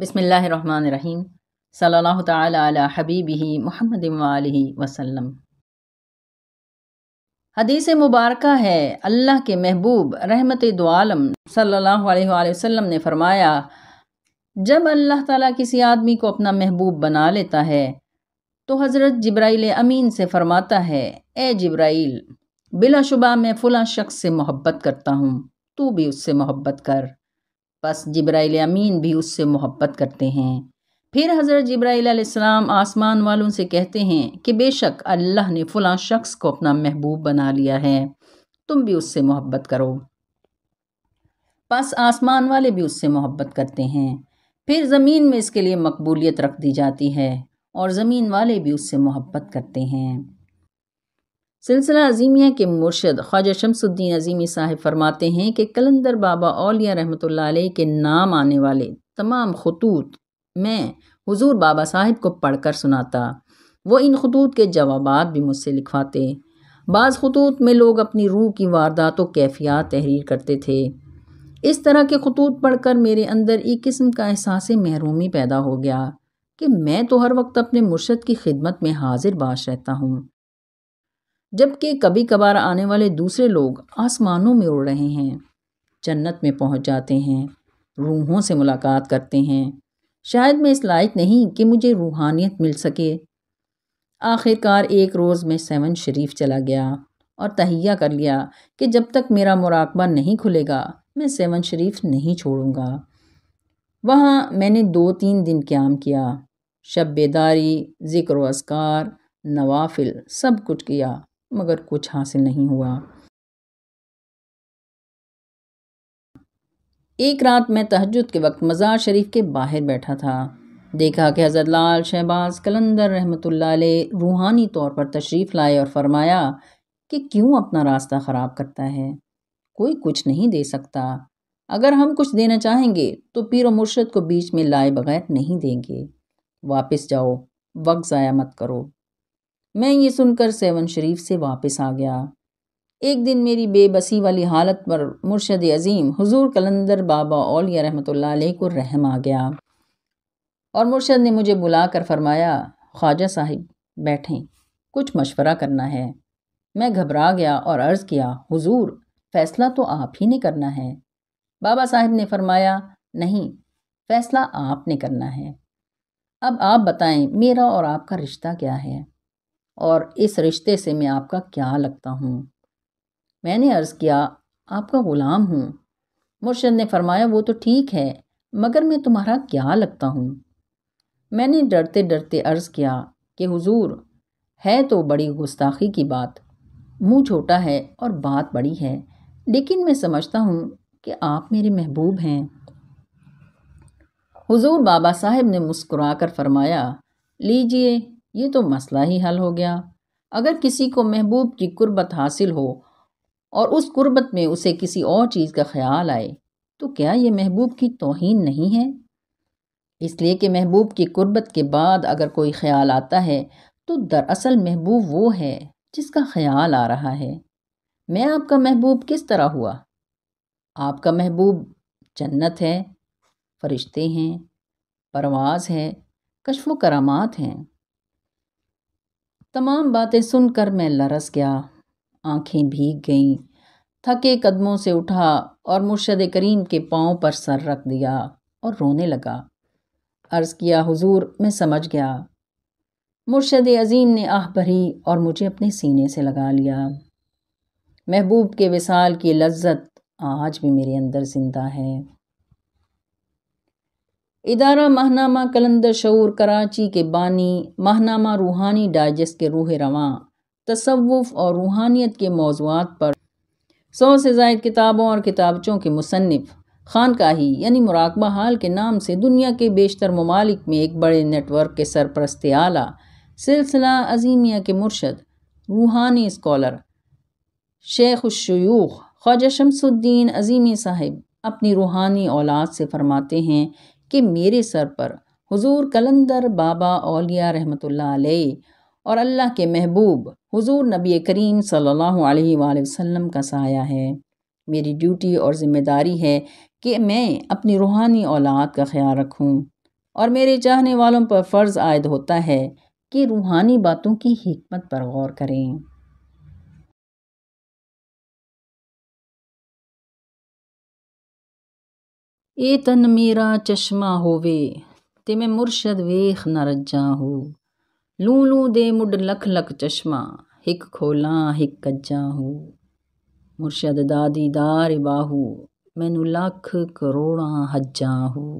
बसमीम सल्ला तबीबी महमद वसम हदीस मुबारक है अल्लाह के महबूब रहमत दोआलम सल्लल्लाहु अलैहि वसल्लम ने फरमाया जब अल्लाह ताला किसी आदमी को अपना महबूब बना लेता है तो हज़रत जब्राइल अमीन से फ़रमाता है ए जब्राइल बिलाशुबा मैं फ़लाँ शख्स से मोहब्बत करता हूँ तू भी उससे मोहब्बत कर बस जब्राइल अमीन भी उससे मोहब्बत करते हैं फिर हज़रत जब्राईसम आसमान वालों से कहते हैं कि बेशक अल्लाह ने फ़लाँ शख्स को अपना महबूब बना लिया है तुम भी उससे मोहब्बत करो बस आसमान वाले भी उससे मोहब्बत करते हैं फिर ज़मीन में इसके लिए मकबूलियत रख दी जाती है और ज़मीन वाले भी उससे मोहब्बत करते हैं सिलसिला अजीमिया के मुर्शद ख्वाजा शमसुद्दीन अजीमी साहब फरमाते हैं कि कलंदर बाबा औलिया रहमत के नाम आने वाले तमाम खतूत मैं हुजूर बाबा साहब को पढ़कर सुनाता वो इन खतूत के जवाब भी मुझसे लिखवाते बाज़ खतूत में लोग अपनी रूह की वारदात व कैफियात तहरीर करते थे इस तरह के खतूत पढ़कर मेरे अंदर एक किस्म का एहसास महरूमी पैदा हो गया कि मैं तो हर वक्त अपने मुर्शद की खिदमत में हाजिर बाश रहता हूँ जबकि कभी कभार आने वाले दूसरे लोग आसमानों में उड़ रहे हैं जन्नत में पहुंच जाते हैं रूहों से मुलाकात करते हैं शायद मैं इस लायक नहीं कि मुझे रूहानियत मिल सके आखिरकार एक रोज़ मैं सेवन शरीफ चला गया और तहिया कर लिया कि जब तक मेरा मुराकबा नहीं खुलेगा मैं सेवन शरीफ नहीं छोड़ूंगा वहाँ मैंने दो तीन दिन क्याम किया शब बेदारी ज़िक्र असकार नवाफिल सब कुछ किया मगर कुछ हासिल नहीं हुआ एक रात मैं तहजद के वक्त मज़ार शरीफ के बाहर बैठा था देखा कि हज़रत लाल शहबाज कलंदर रहमतुल्लाह रूहानी तौर पर तशरीफ़ लाए और फरमाया कि क्यों अपना रास्ता ख़राब करता है कोई कुछ नहीं दे सकता अगर हम कुछ देना चाहेंगे तो पीर व मुर्शद को बीच में लाए बगैर नहीं देंगे वापस जाओ वक्त ज़ाया मत करो मैं ये सुनकर सेवन शरीफ से वापस आ गया एक दिन मेरी बेबसी वाली हालत पर मुर्शद अजीम हुजूर कलंदर बाबा औलिया रहमत अलैह को रहम आ गया और मुर्शद ने मुझे बुला कर फरमाया ख्वाजा साहिब बैठें कुछ मशवरा करना है मैं घबरा गया और अर्ज़ किया हुजूर फैसला तो आप ही ने करना है बाबा साहिब ने फरमाया नहीं फैसला आपने करना है अब आप बताएं मेरा और आपका रिश्ता क्या है और इस रिश्ते से मैं आपका क्या लगता हूँ मैंने अर्ज़ किया आपका ग़ुलाम हूँ मुर्शद ने फरमाया वो तो ठीक है मगर मैं तुम्हारा क्या लगता हूँ मैंने डरते डरते अर्ज़ किया कि हुजूर है तो बड़ी गुस्ताखी की बात मुंह छोटा है और बात बड़ी है लेकिन मैं समझता हूँ कि आप मेरे महबूब हैं हुजूर बाबा साहब ने मुस्कुराकर फरमाया लीजिए ये तो मसला ही हल हो गया अगर किसी को महबूब की कुर्बत हासिल हो और उस कुर्बत में उसे किसी और चीज़ का ख्याल आए तो क्या ये महबूब की तोहन नहीं है इसलिए कि महबूब की कुर्बत के बाद अगर कोई ख्याल आता है तो दरअसल महबूब वो है जिसका ख्याल आ रहा है मैं आपका महबूब किस तरह हुआ आपका महबूब जन्नत है फरिश्ते हैं परवाज़ है कशफ करामात हैं तमाम बातें सुनकर मैं लरस गया आंखें भीग गईं थके कदमों से उठा और मुर्शद करीम के पाँव पर सर रख दिया और रोने लगा अर्ज़ किया हुजूर मैं समझ गया मुर्शद अजीम ने आह भरी और मुझे अपने सीने से लगा लिया महबूब के विसाल की लज्जत आज भी मेरे अंदर ज़िंदा है इदारा माहनामा कलंदर शूर कराची के बानी महनामा रूहानी डाइजस्ट के रूह रवां तसवुफ़ और रूहानियत के मौजूद पर सौ से जायद किताबों और किताबचों के मुसनफ़ खानकाही यानी मुराकबा हाल के नाम से दुनिया के बेशतर ममालिक में एक बड़े नेटवर्क के सरपरस्त आला सिलसिला अजीमिया के मुर्शद रूहानी स्कॉलर शेख शयूख ख्वाजा शमसुद्दीन अजीमी साहिब अपनी रूहानी औलाद से फरमाते हैं कि मेरे सर पर हुजूर कलंदर बाबा औलिया रहमतुल्लाह अलैह और अल्लाह के महबूब हुजूर नबी करीम सल्लल्लाहु अलैहि वसल्लम का साया है मेरी ड्यूटी और ज़िम्मेदारी है कि मैं अपनी रूहानी औलाद का ख्याल रखूं और मेरे चाहने वालों पर फ़र्ज़ आयद होता है कि रूहानी बातों की हमत पर गौर करें ਇਹ ਤਨ ਮੇਰਾ ਚਸ਼ਮਾ ਹੋਵੇ ਤੇ ਮੈਂ ਮੁਰਸ਼ਦ ਵੇਖ ਨਾ ਰੱਜਾ ਹੋ ਲੂ ਲੂ ਦੇ ਮੁੱਢ ਲਖ ਲਖ ਚਸ਼ਮਾ ਇੱਕ ਖੋਲਾ ਇੱਕ ਕੱਜਾ ਹੋ ਮੁਰਸ਼ਦ ਦਾ ਦੀਦਾਰ ਬਾਹੂ ਮੈਨੂੰ ਲੱਖ ਕਰੋੜਾਂ ਹੱਜਾਂ ਹੋ